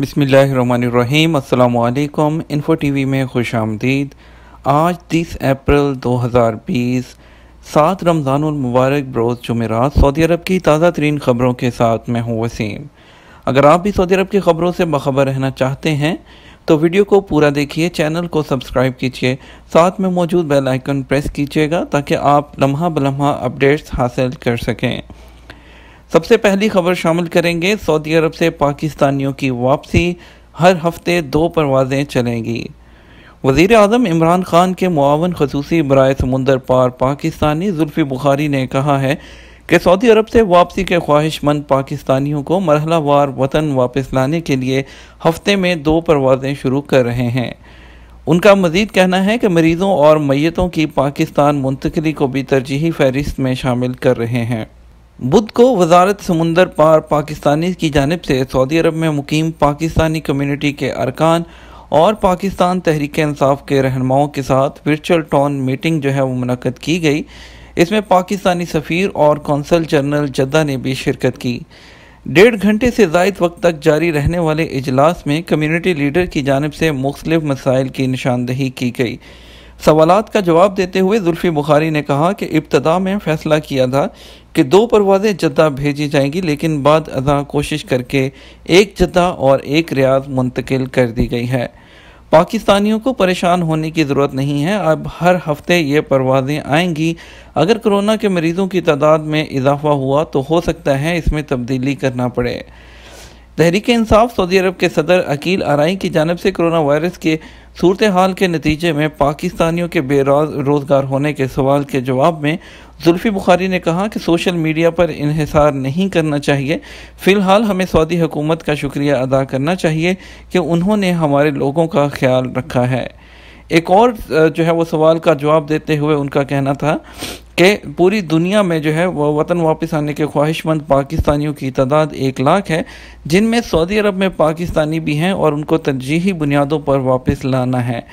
बसमीम अल्लाम info we में खुश आमदीद आज तीस अप्रैल 2020 सात रमज़ान मुबारक बरोज़ जुमेरात सऊदी अरब की ताज़ा तरीन ख़बरों के साथ मैं हूँ वसीम अगर आप भी सऊदी अरब की ख़बरों से बाखबर रहना चाहते हैं तो वीडियो को पूरा देखिए चैनल को सब्सक्राइब कीजिए साथ में मौजूद बेल आइकन प्रेस कीजिएगा ताकि आप लम्हा बलम्हा अपडेट्स हासिल कर सकें सबसे पहली खबर शामिल करेंगे सऊदी अरब से पाकिस्तानियों की वापसी हर हफ्ते दो परवाज़ें चलेंगी वजीर अजम इमरान खान के मुआवन खसूसी बरए समुंदर पार पाकिस्तानी जुल्फ़ी बुखारी ने कहा है कि सऊदी अरब से वापसी के ख्वाहिशमंद पाकिस्तानियों को मरहलावार वतन वापस लाने के लिए हफ्ते में दो परवाज़ें शुरू कर रहे हैं उनका मजीद कहना है कि मरीज़ों और मैतों की पाकिस्तान मुंतकली को भी तरजीही फहरिस्त में शामिल कर रहे हैं बुध को वजारत समुंदर पार पाकिस्तानी की जानब से सऊदी अरब में मुकीम पाकिस्तानी कम्यूनिटी के अरकान और पाकिस्तान तहरीक इंसाफ के रहनुमाओं के साथ वर्चुअल टाउन मीटिंग जो है वो मनकद की गई इसमें पाकिस्तानी सफ़ीर और कौंसल जनरल जद्दा ने भी शिरकत की डेढ़ घंटे से जायद वक्त तक जारी रहने वाले इजलास में कम्यूनिटी लीडर की जानब से मुख्तफ मसाइल की निशानदही की गई सवाल का जवाब देते हुए जुल्फ़ी बुखारी ने कहा कि इब्तदा में फ़ैसला किया था कि दो परवाज़ें जद्दा भेजी जाएंगी लेकिन बाद अदा कोशिश करके एक जद्दा और एक रियाज मुंतकिल कर दी गई है पाकिस्तानियों को परेशान होने की ज़रूरत नहीं है अब हर हफ्ते ये परवाज़ें आएंगी अगर कोरोना के मरीज़ों की तादाद में इजाफा हुआ तो हो सकता है इसमें तब्दीली करना पड़े तहरीक इंसाफ सऊदी अरब के सदर अकील आरई की जानब से कोरोना वायरस के सूरत हाल के नतीजे में पाकिस्तानियों के रोजगार होने के सवाल के जवाब में जुल्फ़ी बुखारी ने कहा कि सोशल मीडिया पर इहिसार नहीं करना चाहिए फ़िलहाल हमें सऊदी हुकूमत का शुक्रिया अदा करना चाहिए कि उन्होंने हमारे लोगों का ख्याल रखा है एक और जो है वो सवाल का जवाब देते हुए उनका कहना था कि पूरी दुनिया में जो है वो वतन वापस आने के ख्वाहिशमंद पाकिस्तानियों की तादाद एक लाख है जिनमें सऊदी अरब में पाकिस्तानी भी हैं और उनको तरजीही बुनियादों पर वापस लाना है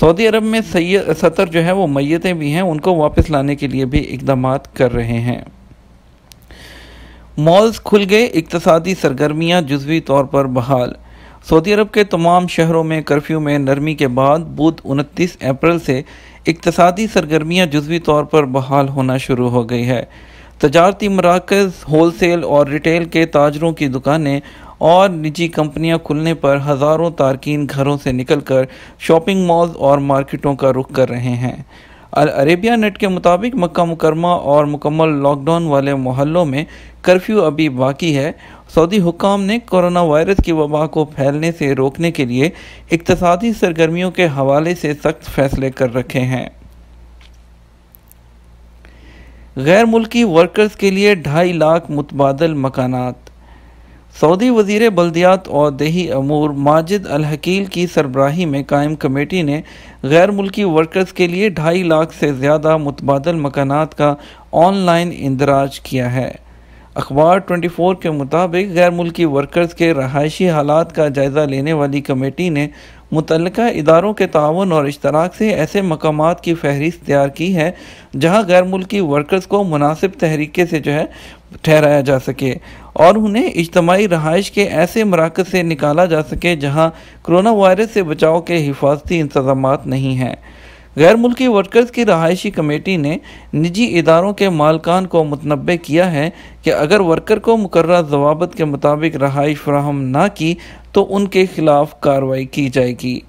सऊदी अरब में सतर जो है वो मैतें भी हैं उनको वापस लाने के लिए भी इकदाम कर रहे हैं मॉल्स खुल गए इकतसादी सरगर्मियाँ जजवी तौर पर बहाल सऊदी अरब के तमाम शहरों में कर्फ्यू में नरमी के बाद बुध उनतीस अप्रैल से इकतसादी सरगर्मियाँ जजवी तौर पर बहाल होना शुरू हो गई है तजारती मराकज़ होल सेल और रिटेल के ताजरों की दुकानें और निजी कंपनियां खुलने पर हज़ारों तारकिन घरों से निकलकर शॉपिंग मॉल्स और मार्केटों का रुख कर रहे हैं अरेबिया नेट के मुताबिक मक्का मुकरमा और मुकम्मल लॉकडाउन वाले मोहल्लों में कर्फ्यू अभी बाकी है सऊदी हुकाम ने कोरोना वायरस की वबा को फैलने से रोकने के लिए इकतसादी सरगर्मियों के हवाले से सख्त फैसले कर रखे हैं गैर मुल्की वर्कर्स के लिए ढाई लाख मुतबादल मकानात सऊदी वजीर बल्दियात और दही अमूर माजिद अलहकील की सरबराही में कायम कमेटी ने गैर मुल्की वर्कर्स के लिए ढाई लाख से ज़्यादा मुतबाद मकानात का ऑनलाइन इंदराज किया है अखबार 24 के मुताबिक गैर मुल्की वर्कर्स के रहायशी हालात का जायज़ा लेने वाली कमेटी ने मुतल इदारों के ताउन और इश्तराक से ऐसे मकाम की फहरिस्त तैयार की है जहाँ गैर मुल्की वर्कर्स को मुनासिब तहरीके से जो है ठहराया जा सके और उन्हें इजतमाही रहाइश के ऐसे मराकज़ से निकाला जा सके जहाँ करोना वायरस से बचाव के हिफाजती इंतजाम नहीं हैं गैर मुल्की वर्कर्स की रहायशी कमेटी ने निजी इदारों के मालकान को मतनब किया है कि अगर वर्कर को मुकर जवाबत के मुताबिक रहाइश फ्राहम ना की तो उनके खिलाफ कार्रवाई की जाएगी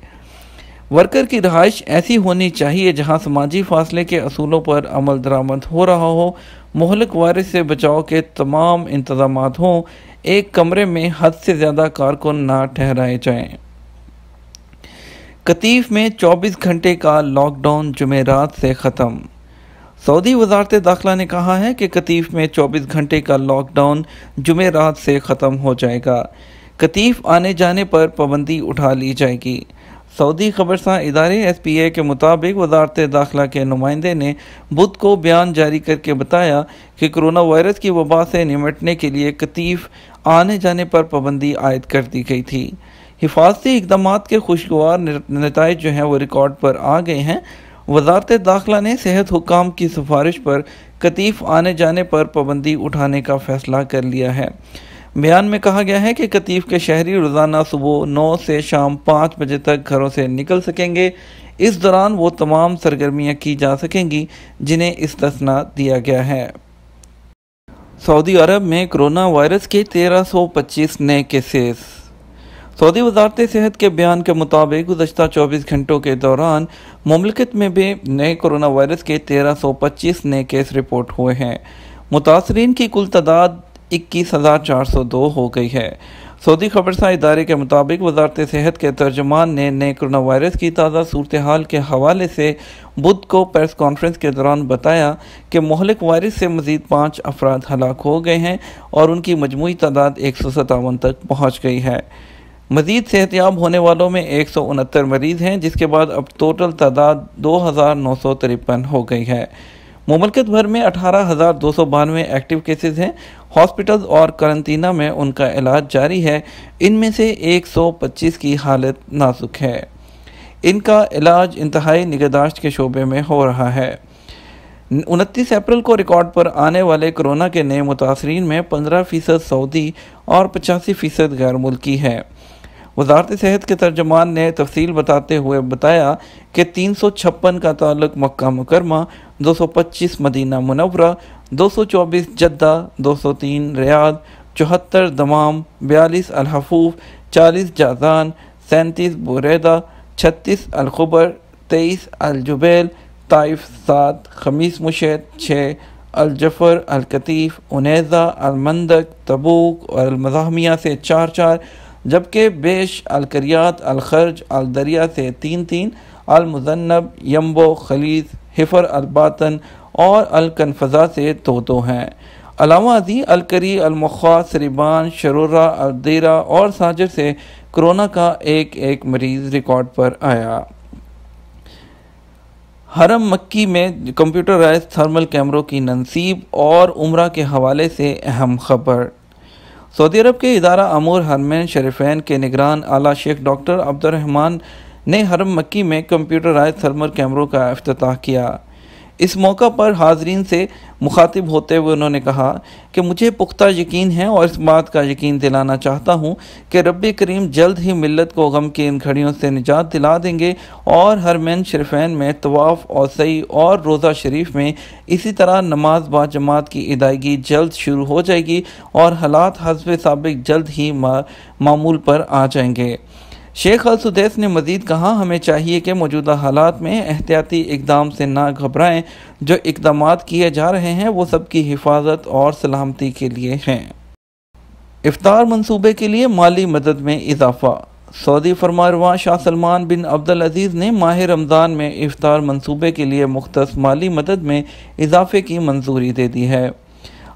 वर्कर की रहाइश ऐसी होनी चाहिए जहां समाजी फासले के असूलों पर अमल दरामद हो रहा हो महलक वायरस से बचाव के तमाम इंतजाम हों एक कमरे में हद से ज़्यादा कारकुन ना ठहराए जाएं कतीफ में 24 घंटे का लॉकडाउन जुमेरात से ख़त्म सऊदी वजारत दाखिला ने कहा है कि कतीफ में 24 घंटे का लॉकडाउन जुमेरात से ख़त्म हो जाएगा कतीफ आने जाने पर पाबंदी उठा ली जाएगी सऊदी खबरसा इदारे एस पी ए के मुताबिक वजारत दाखिला के नुमाइंदे ने बुध को बयान जारी करके बताया कि कोरोना वायरस की वबा से निमटने के लिए कतीफ आने जाने पर पाबंदी आयद कर दी गई थी हिफाजती इकदाम के खुशगवार नतज जो हैं वो रिकॉर्ड पर आ गए हैं वजारत दाखिला ने सेहत हुकाम की सिफारिश पर कतीफ आने जाने पर पाबंदी उठाने का फैसला कर लिया है बयान में कहा गया है कि कतीफ के शहरी रोज़ाना सुबह नौ से शाम पाँच बजे तक घरों से निकल सकेंगे इस दौरान वो तमाम सरगर्मियाँ की जा सकेंगी जिन्हें इस्तना दिया गया है सऊदी अरब में कोरोना वायरस के 1325 नए केसेस सऊदी वजारत सेहत के बयान के मुताबिक गुजशत 24 घंटों के दौरान ममलकत में भी नए कोरोना वायरस के 1325 नए केस रिपोर्ट हुए हैं मुतासरीन की कुल तादाद इक्कीस हज़ार चार सौ दो हो गई है सऊदी खबरसा इदारे के मुताबिक वजारत सेहत के तर्जमान ने नए कोरोना वायरस की ताज़ा सूरत हाल के हवाले से बुध को प्रेस कॉन्फ्रेंस के दौरान बताया कि महलिक वायरस से मज़ीद पाँच अफराद हलाक हो गए हैं और उनकी मजमू तादाद एक सौ सतावन तक पहुँच गई है मजीद सेहतियाब होने वालों में एक सौ उनहत्तर मरीज़ हैं जिसके बाद अब टोटल तादाद दो हज़ार नौ सौ तिरपन हो गई है ममलकत भर में अठारह हज़ार दो सौ बानवे एक्टिव केसेज़ हैं हॉस्पिटल और करंतना में उनका इलाज जारी है इनमें से 125 की हालत नाजुक है इनका इलाज इंतहाई निगहदाश्त के शोबे में हो रहा है उनतीस अप्रैल को रिकॉर्ड पर आने वाले कोरोना के नए मुतासरी में पंद्रह फ़ीसद सऊदी और पचासी फ़ीसद गैर मुल्की है वजारत सेहत के तर्जमान ने तफसील बताते हुए बताया कि तीन सौ छप्पन का ताल्लुक मक्का मुकरमा दो सौ पच्चीस मदीना मुनवरा दो सौ चौबीस जद्दा दो सौ तीन रियाद चौहत्तर दमाम बयालीस अलहफूफ चालीस जाजान सैंतीस बुरैदा छत्तीस अलखबर तेईस अलजुबैल ताइफ सात खमीस मुशैद छः अलजफ़र अलकतीफ़ उनैज़ा अलमंदक तबूक और अलमजाहमिया से चार चार जबकि बेश अलकरियात अलखर्ज अलदरिया से तीन तीन अलमुजनब यम्बो खलीज हिफर अलबातन और अलकनफजा से तोतों हैं अलावा अजी अलकरी अलमुखा सरिबान शरूरा अलदेरा और साजर से कोरोना का एक एक मरीज़ रिकॉर्ड पर आया हरम मक्की में कंप्यूटराइज थर्मल कैमरों की ननसीब और उम्र के हवाले से अहम खबर सऊदी अरब के इदारा अमूर हरमैन शरीफैन के निगरान आला शेख डॉक्टर अब्दुलरहमान ने हरम मक्की में कंप्यूटराइज थर्मल कैमरों का अफ्ताह किया इस मौका पर हाजरीन से मुखातिब होते हुए उन्होंने कहा कि मुझे पुख्ता यकीन है और इस बात का यकीन दिलाना चाहता हूँ कि रब करीम जल्द ही मिलत को गम की इन घड़ियों से निजात दिला देंगे और हरमैन शरफैन में तवाफ़ और सही और रोज़ा शरीफ में इसी तरह नमाज बा जमात की अदायगी जल्द शुरू हो जाएगी और हालात हजब सबक जल्द ही मा, मामूल पर आ जाएंगे शेख अलसुदैस ने मजीद कहा हमें चाहिए कि मौजूदा हालात में एहतियाती इकदाम से ना घबराएं जो इकदाम किए जा रहे हैं वो सबकी हिफाजत और सलामती के लिए हैं इफ्तार मनसूबे के लिए माली मदद में इजाफा सऊदी फरमारवा शाह सलमान बिन अब्दुल अजीज़ ने माह रमज़ान में इफ्तार मनसूबे के लिए मुख्त माली मदद में इजाफे की मंजूरी दे दी है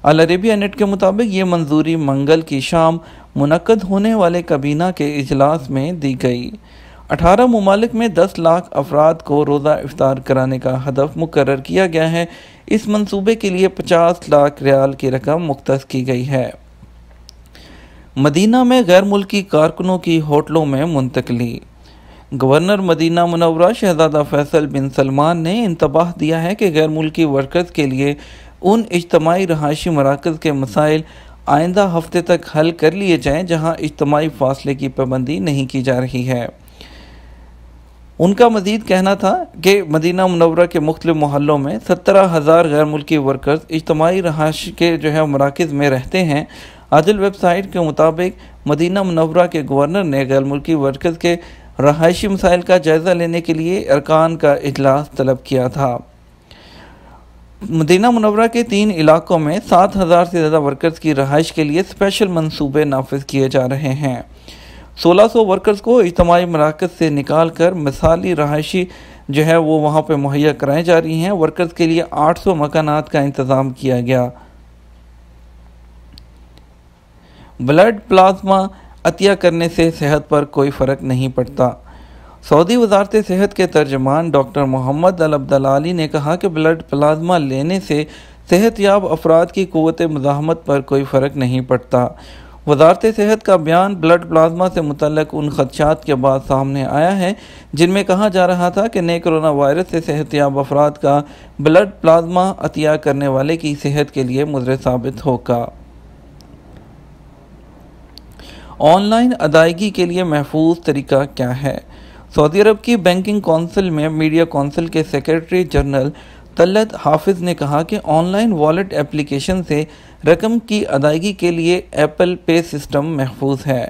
अलरबिया नेट के मुताबिक ये मंजूरी मंगल की शाम मुनद होने वाले कबीना के अजलास में दी गई अठारह ममालिक में दस लाख अफराद को रोज़ा इफ्तार कराने का हदफ मुकर किया गया है इस मंसूबे के लिए पचास लाख रियाल की रकम मुख्त की गई है मदीना में गैर मुल्की कारकुनों की होटलों में मुंतकली गवर्नर मदीना मुनवरा शहजादा फैसल बिन सलमान ने इंतबाह दिया है कि गैर मुल्की वर्कर्स के लिए उन इजतमाही रहायशी मराकज़ के मसाइल आइंदा हफ्ते तक हल कर लिए जाएँ जहाँ इजतमाही फासले की पाबंदी नहीं की जा रही है उनका मजीद कहना था कि मदीना मनवरा के मुख्त मोहल्लों में सत्रह हज़ार गैर मुल्की वर्कर्स इजतमाही रहायश के जो है मराकज़ में रहते हैं आदिल वेबसाइट के मुताबिक मदीना मनवरा के गवर्नर ने गैर मुल्की वर्कर्स के रहायशी मसाइल का जायज़ा लेने के लिए अरकान का अजलास तलब किया था मदीना मुनवरा के तीन इलाकों में सात हज़ार से ज़्यादा वर्कर्स की रहाइश के लिए स्पेशल मंसूबे नाफज किए जा रहे हैं सोलह सौ वर्कर्स को इजमाही मराकज़ से निकाल कर मिसाली रहायशी जो है वो वहाँ पर मुहैया कराई जा रही हैं वर्कर्स के लिए आठ सौ मकान का इंतज़ाम किया गया ब्लड प्लाज्मा अतिया करने से सेहत पर कोई फ़र्क नहीं पड़ता सऊदी वजारत सेहत के तर्जमान डॉक्टर मोहम्मद अल अब्दलाली ने कहा कि ब्लड प्लाज्मा लेने से सेहतयाब अफराद की क़वत मज़ाहमत पर कोई फ़र्क नहीं पड़ता वजारत सेहत का बयान ब्लड प्लाज्मा से मुतक उन खदशात के बाद सामने आया है जिनमें कहा जा रहा था कि नए करोना वायरस से सेहतयाब अफराद का ब्लड प्लाज्मा अतिया करने वाले की सेहत के लिए मुजर साबित होगा ऑनलाइन अदायगी के लिए महफूज तरीका क्या है सऊदी अरब की बैंकिंग कौंसिल में मीडिया काउंसिल के सेक्रेटरी जनरल तलत हाफिज ने कहा कि ऑनलाइन वॉलेट एप्लीकेशन से रकम की अदायगी के लिए एप्पल पे सिस्टम महफूज है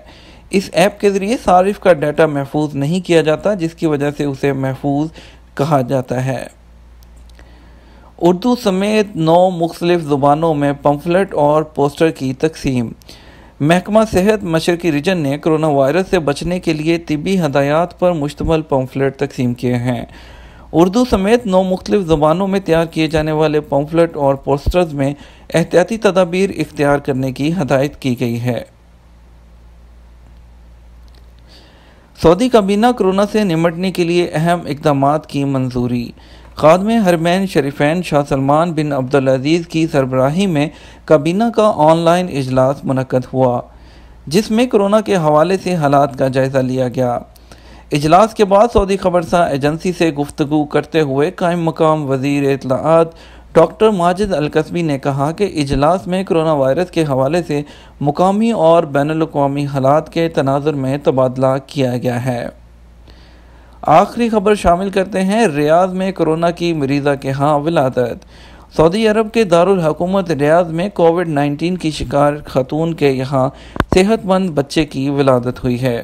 इस ऐप के ज़रिए सारिफ का डाटा महफूज नहीं किया जाता जिसकी वजह से उसे महफूज कहा जाता है उर्दू समेत नौ मुख्तलिफ़ ज़ुबानों में पम्फलेट और पोस्टर की तकसीम महकमा सेहत मशरकी रीजन ने कोरोना वायरस से बचने के लिए तिबी हदायात पर मुश्तमल पम्फलेट तकसीम किए हैं उर्दू समेत नौ मुख्तफ ज़बानों में तैयार किए जाने वाले पम्फलेट और पोस्टर्स में एहतियाती तदाबीर इख्तियार करने की हदायत की गई है सऊदी काबीना कोरोना से निमटने के लिए अहम इकदाम की मंजूरी खादम हरमैन शरीफैन शाह सलमान बिन अब्दुलज़ीज़ की सरबराही में काबीना का ऑनलाइन अजलास मनकद हुआ जिसमें कोरोना के हवाले से हालात का जायज़ा लिया गया इजलास के बाद सऊदी खबरसा एजेंसी से गुफ्तु करते हुए कायम मकाम वजीर इतलात डॉक्टर माजिद अलकसबी ने कहा कि इजलास में करोना वायरस के हवाले से मुकामी और बैन अवी हालात के तनाजर में तबादला किया गया है आखिरी खबर शामिल करते हैं रियाद में कोरोना की मरीज़ा के यहाँ विलादत सऊदी अरब के दारकूमत रियाद में कोविड 19 की शिकार खतून के यहाँ सेहतमंद बच्चे की विलादत हुई है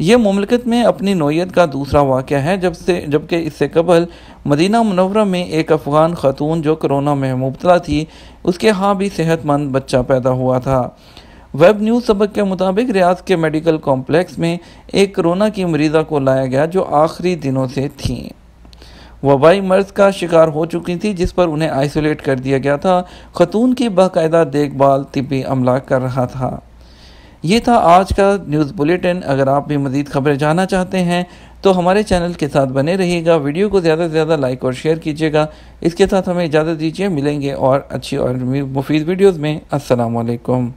यह ममलकत में अपनी नोयत का दूसरा वाक़ है जब से जबकि इससे कबल मदीना मनवरा में एक अफ़गान खतून जो कोरोना में मुबतला थी उसके यहाँ भी सेहतमंद बच्चा पैदा हुआ था वेब न्यूज़ सबक के मुताबिक रियाज के मेडिकल कॉम्प्लेक्स में एक कोरोना की मरीज़ा को लाया गया जो आखिरी दिनों से थी वबाई मर्ज का शिकार हो चुकी थी जिस पर उन्हें आइसोलेट कर दिया गया था खतून की बाकायदा देखभाल तिबी अमला कर रहा था ये था आज का न्यूज़ बुलेटिन अगर आप भी मज़ीद खबरें जानना चाहते हैं तो हमारे चैनल के साथ बने रहिएगा वीडियो को ज़्यादा से ज़्यादा लाइक और शेयर कीजिएगा इसके साथ हमें इजाज़त दीजिए मिलेंगे और अच्छी और मुफीद वीडियोज़ में असलकम